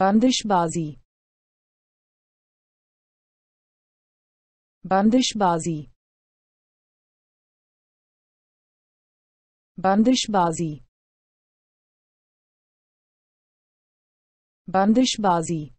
Bandishbazi Bandishbazi Bandishbazi Bandishbazi